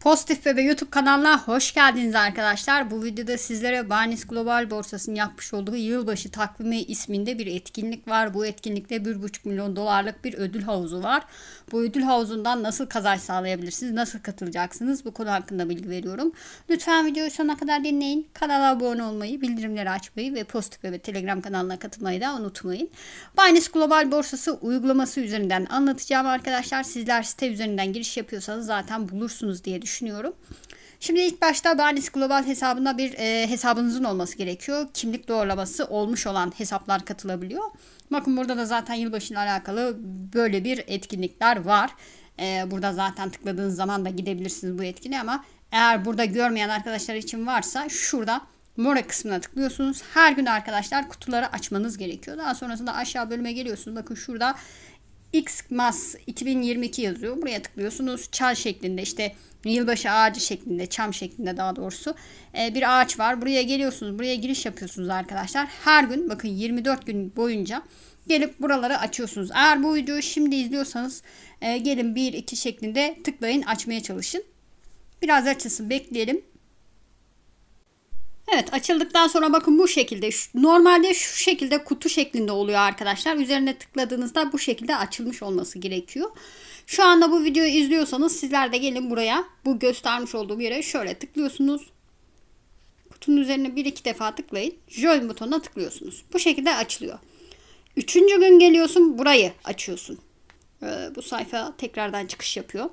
Pozitif Bebe YouTube kanalına hoş geldiniz arkadaşlar. Bu videoda sizlere Binance Global Borsası'nın yapmış olduğu yılbaşı takvimi isminde bir etkinlik var. Bu etkinlikte 1,5 milyon dolarlık bir ödül havuzu var. Bu ödül havuzundan nasıl kazanç sağlayabilirsiniz, nasıl katılacaksınız bu konu hakkında bilgi veriyorum. Lütfen videoyu sona kadar dinleyin. Kanala abone olmayı, bildirimleri açmayı ve Pozitif Bebe Telegram kanalına katılmayı da unutmayın. Binance Global Borsası uygulaması üzerinden anlatacağım arkadaşlar. Sizler site üzerinden giriş yapıyorsanız zaten bulursunuz diye düşünüyorum. Şimdi ilk başta Darnis Global hesabında bir e, hesabınızın olması gerekiyor. Kimlik doğrulaması olmuş olan hesaplar katılabiliyor. Bakın burada da zaten yılbaşıyla alakalı böyle bir etkinlikler var. E, burada zaten tıkladığınız zaman da gidebilirsiniz bu etkinliğe ama eğer burada görmeyen arkadaşlar için varsa şurada mora kısmına tıklıyorsunuz. Her gün arkadaşlar kutuları açmanız gerekiyor. Daha sonrasında aşağı bölüme geliyorsunuz. Bakın şurada Xmas 2022 yazıyor. Buraya tıklıyorsunuz. Çal şeklinde işte yılbaşı ağacı şeklinde, çam şeklinde daha doğrusu e, bir ağaç var. Buraya geliyorsunuz. Buraya giriş yapıyorsunuz arkadaşlar. Her gün bakın 24 gün boyunca gelip buraları açıyorsunuz. Eğer bu videoyu şimdi izliyorsanız e, gelin 1-2 şeklinde tıklayın açmaya çalışın. Biraz açılsın bekleyelim. Evet açıldıktan sonra bakın bu şekilde normalde şu şekilde kutu şeklinde oluyor arkadaşlar. Üzerine tıkladığınızda bu şekilde açılmış olması gerekiyor. Şu anda bu videoyu izliyorsanız sizler de gelin buraya bu göstermiş olduğum yere şöyle tıklıyorsunuz. Kutunun üzerine bir iki defa tıklayın. Join butonuna tıklıyorsunuz. Bu şekilde açılıyor. Üçüncü gün geliyorsun burayı açıyorsun. Ee, bu sayfa tekrardan çıkış yapıyor.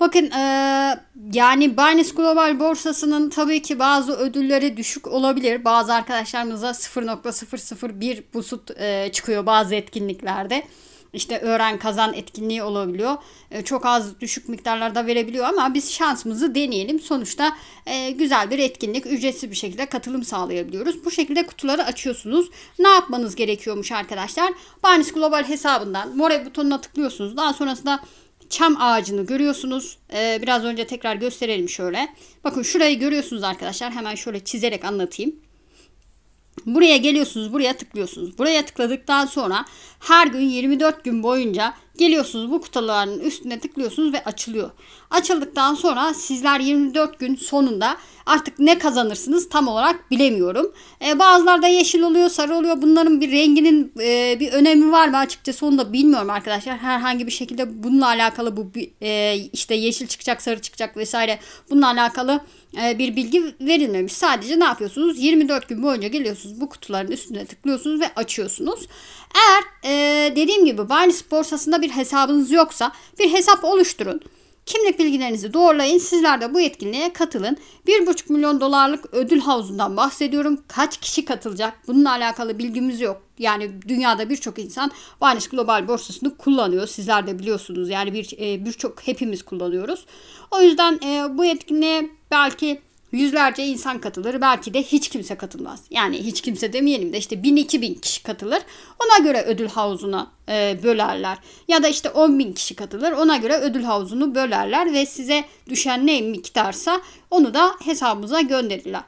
Bakın ee, yani Binance Global borsasının tabii ki bazı ödülleri düşük olabilir. Bazı arkadaşlarımıza 0.001 busut e, çıkıyor bazı etkinliklerde. İşte öğren kazan etkinliği olabiliyor. E, çok az düşük miktarlarda verebiliyor ama biz şansımızı deneyelim. Sonuçta e, güzel bir etkinlik ücretsiz bir şekilde katılım sağlayabiliyoruz. Bu şekilde kutuları açıyorsunuz. Ne yapmanız gerekiyormuş arkadaşlar? Binance Global hesabından more butonuna tıklıyorsunuz. Daha sonrasında çam ağacını görüyorsunuz. Ee, biraz önce tekrar gösterelim şöyle. Bakın şurayı görüyorsunuz arkadaşlar. Hemen şöyle çizerek anlatayım. Buraya geliyorsunuz, buraya tıklıyorsunuz. Buraya tıkladıktan sonra her gün 24 gün boyunca Geliyorsunuz bu kutuların üstüne tıklıyorsunuz ve açılıyor. Açıldıktan sonra sizler 24 gün sonunda artık ne kazanırsınız tam olarak bilemiyorum. Ee, bazılarda yeşil oluyor, sarı oluyor. Bunların bir renginin e, bir önemi var mı açıkçası onu da bilmiyorum arkadaşlar. Herhangi bir şekilde bununla alakalı bu e, işte yeşil çıkacak, sarı çıkacak vesaire bununla alakalı e, bir bilgi verilmemiş. Sadece ne yapıyorsunuz? 24 gün boyunca geliyorsunuz bu kutuların üstüne tıklıyorsunuz ve açıyorsunuz. Eğer e, dediğim gibi Binance borsasında bir bir hesabınız yoksa bir hesap oluşturun. Kimlik bilgilerinizi doğrulayın. Sizler de bu etkinliğe katılın. 1,5 milyon dolarlık ödül havuzundan bahsediyorum. Kaç kişi katılacak? Bununla alakalı bilgimiz yok. Yani dünyada birçok insan Binance Global borsasını kullanıyor. Sizler de biliyorsunuz. Yani bir e, birçok hepimiz kullanıyoruz. O yüzden e, bu etkinliğe belki Yüzlerce insan katılır. Belki de hiç kimse katılmaz. Yani hiç kimse demeyelim de işte 1000-2000 kişi katılır. Ona göre ödül havuzuna e, bölerler. Ya da işte 10.000 kişi katılır. Ona göre ödül havuzunu bölerler ve size düşen ne miktarsa onu da hesabımıza gönderirler.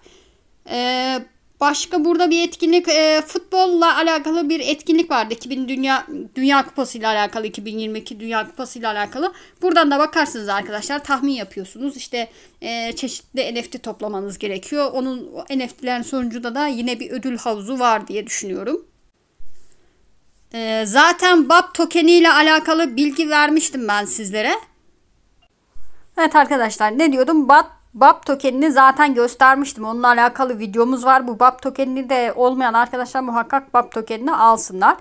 Eee Başka burada bir etkinlik e, futbolla alakalı bir etkinlik vardı. 2000 Dünya Dünya Kupası ile alakalı 2022 Dünya Kupası ile alakalı. Buradan da bakarsınız arkadaşlar tahmin yapıyorsunuz. İşte e, çeşitli NFT toplamanız gerekiyor. Onun NFT'lerin sonucunda da yine bir ödül havuzu var diye düşünüyorum. E, zaten BAP tokeni ile alakalı bilgi vermiştim ben sizlere. Evet arkadaşlar ne diyordum? BAP BAP tokenini zaten göstermiştim. Onunla alakalı videomuz var. Bu BAP tokenini de olmayan arkadaşlar muhakkak BAP tokenini alsınlar.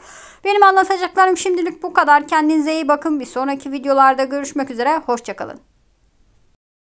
Benim anlatacaklarım şimdilik bu kadar. Kendinize iyi bakın. Bir sonraki videolarda görüşmek üzere. Hoşçakalın.